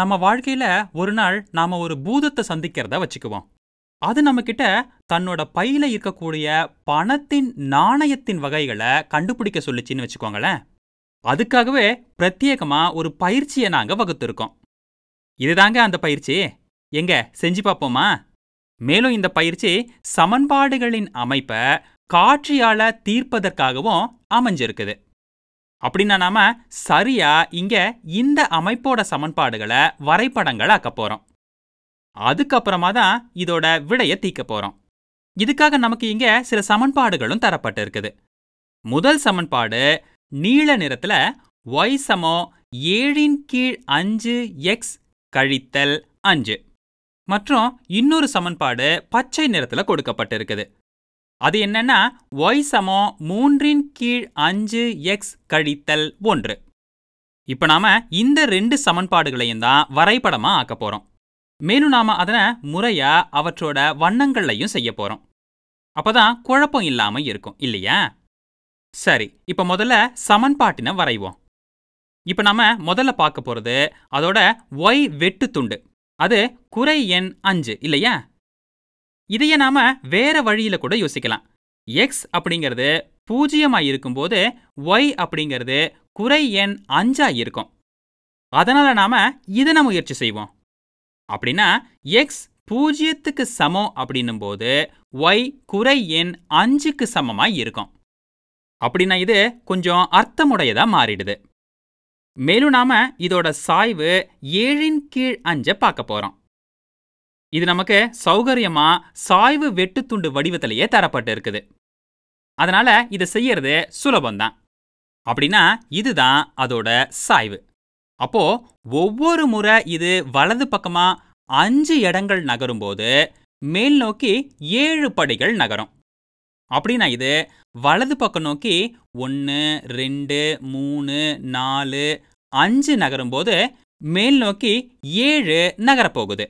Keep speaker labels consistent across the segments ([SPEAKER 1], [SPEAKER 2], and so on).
[SPEAKER 1] நம்ம வாழ்க்கையில ஒரு நாள் நாம ஒரு பூதத்தை சந்திக்கிறத வச்சுக்குவோம் அது நம்மக்கிட்ட தன்னோட பையில இருக்கக்கூடிய பணத்தின் நாணயத்தின் வகைகளை கண்டுபிடிக்க சொல்லிச்சின்னு வச்சுக்கோங்களேன் அதுக்காகவே பிரத்யேகமா ஒரு பயிற்சியை நாங்க வகுத்திருக்கோம் இதுதாங்க அந்த பயிற்சி எங்க செஞ்சு பார்ப்போமா மேலும் இந்த பயிற்சி சமன்பாடுகளின் அமைப்பை காட்சியால தீர்ப்பதற்காகவும் அமைஞ்சிருக்குது அப்படின்னா நாம சரியா இங்க இந்த அமைப்போட சமன்பாடுகளை வரைபடங்களை ஆக்க போறோம் அதுக்கப்புறமா தான் இதோட விடைய தீக்க போறோம் இதுக்காக நமக்கு இங்க சில சமன்பாடுகளும் தரப்பட்டு இருக்குது முதல் சமன்பாடு நீல நிறத்துல ஒய் சமோ ஏழின் கீழ் அஞ்சு எக்ஸ் கழித்தல் அஞ்சு மற்றும் இன்னொரு சமன்பாடு பச்சை நிறத்துல கொடுக்கப்பட்டிருக்குது அது என்னன்னா ஒய் சமம் மூன்றின் கீழ் அஞ்சு எக்ஸ் கழித்தல் ஒன்று இப்போ நாம் இந்த ரெண்டு சமன்பாடுகளையும் தான் வரைபடமாக ஆக்க போகிறோம் மேலும் நாம் அதனை முறையாக அவற்றோட வண்ணங்கள்லையும் செய்ய போகிறோம் அப்போ தான் குழப்பம் இல்லாமல் இருக்கும் இல்லையா சரி இப்போ முதல்ல சமன்பாட்டினை வரைவோம் இப்போ நாம் முதல்ல பார்க்க போகிறது அதோட ஒய் வெட்டு துண்டு அது குறை எண் அஞ்சு இல்லையா இதையே நாம வேற வழியில கூட யோசிக்கலாம் எக்ஸ் அப்படிங்கிறது பூஜ்ஜியமாக இருக்கும்போது ஒய் அப்படிங்கிறது குறை எண் அஞ்சாக இருக்கும் அதனால் நாம் நம்ம முயற்சி செய்வோம் அப்படின்னா எக்ஸ் பூஜ்ஜியத்துக்கு சமம் அப்படின்னும் போது ஒய் குறை எண் அஞ்சுக்கு சமமாக இருக்கும் அப்படின்னா இது கொஞ்சம் அர்த்தமுடையதாக மாறிடுது மேலும் நாம் இதோட சாய்வு ஏழின் கீழ் அஞ்சை பார்க்க போகிறோம் இது நமக்கு சௌகரியமா சாய்வு வெட்டுத்துண்டு வடிவத்திலேயே தரப்பட்டு இருக்குது அதனால இதை செய்யறது சுலபம்தான் அப்படின்னா இதுதான் அதோட சாய்வு அப்போ ஒவ்வொரு முறை இது வலது பக்கமா அஞ்சு இடங்கள் நகரும் போது மேல் நோக்கி ஏழு படிகள் நகரும் அப்படின்னா இது வலது பக்கம் நோக்கி ஒன்று ரெண்டு மூணு நாலு அஞ்சு நகரும்போது மேல் நோக்கி ஏழு நகரப்போகுது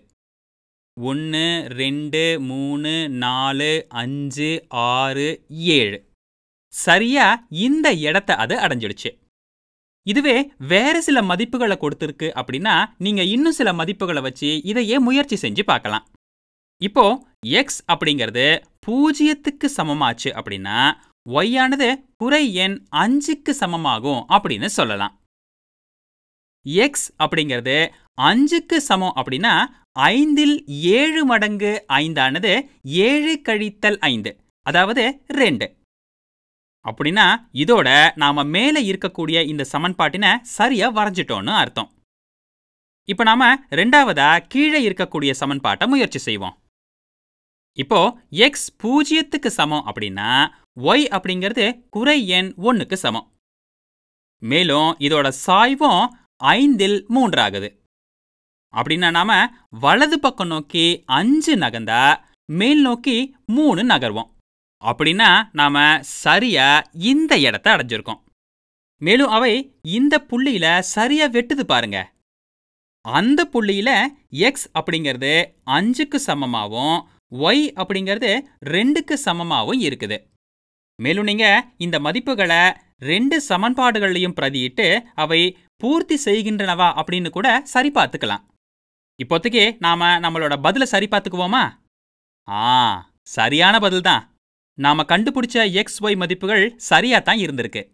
[SPEAKER 1] ஒன்று ரெண்டு மூணு நாலு அஞ்சு ஆறு ஏழு சரியா இந்த இடத்த அது அடைஞ்சிடுச்சு இதுவே வேற சில மதிப்புகளை கொடுத்துருக்கு அப்படின்னா நீங்கள் இன்னும் சில மதிப்புகளை வச்சு இதையே முயற்சி செஞ்சு பார்க்கலாம் இப்போ எக்ஸ் அப்படிங்கிறது பூஜ்ஜியத்துக்கு சமமாச்சு அப்படின்னா ஒய்யானது குறை எண் அஞ்சுக்கு சமமாகும் அப்படின்னு சொல்லலாம் எக்ஸ் அப்படிங்கிறது அஞ்சுக்கு சமம் அப்படின்னா ஐந்தில் ஏழு மடங்கு ஐந்தானது ஏழு கழித்தல் ஐந்து அதாவது ரெண்டு அப்படின்னா இதோட நாம மேலே இருக்கக்கூடிய இந்த சமன்பாட்டினை சரியா வரைஞ்சிட்டோம்னு அர்த்தம் இப்போ நாம ரெண்டாவதா கீழே இருக்கக்கூடிய சமன்பாட்டை முயற்சி செய்வோம் இப்போ எக்ஸ் பூஜ்ஜியத்துக்கு சமம் அப்படின்னா ஒய் அப்படிங்கிறது குறை எண் ஒன்றுக்கு சமம் மேலும் இதோட சாய்வும் ஐந்தில் மூன்றாகுது அப்படின்னா நாம வலது பக்கம் நோக்கி அஞ்சு நகர்ந்தா மேல் நோக்கி மூணு நகர்வோம் அப்படின்னா நாம சரியா இந்த இடத்த அடைஞ்சிருக்கோம் மேலும் அவை இந்த புள்ளியில சரியா வெட்டுது பாருங்க அந்த புள்ளியில எக்ஸ் அப்படிங்கிறது அஞ்சுக்கு சமமாகவும் ஒய் அப்படிங்கிறது ரெண்டுக்கு சமமாகவும் இருக்குது மேலும் நீங்க இந்த மதிப்புகளை ரெண்டு சமன்பாடுகளையும் பிரதியிட்டு அவை பூர்த்தி செய்கின்றனவா அப்படின்னு கூட சரி பார்த்துக்கலாம் இப்போதைக்கு நாம நம்மளோட பதிலை சரி பார்த்துக்குவோமா ஆ சரியான பதில் தான் நாம கண்டுபிடிச்ச எக்ஸ் ஒய் மதிப்புகள் சரியா தான் இருந்திருக்கு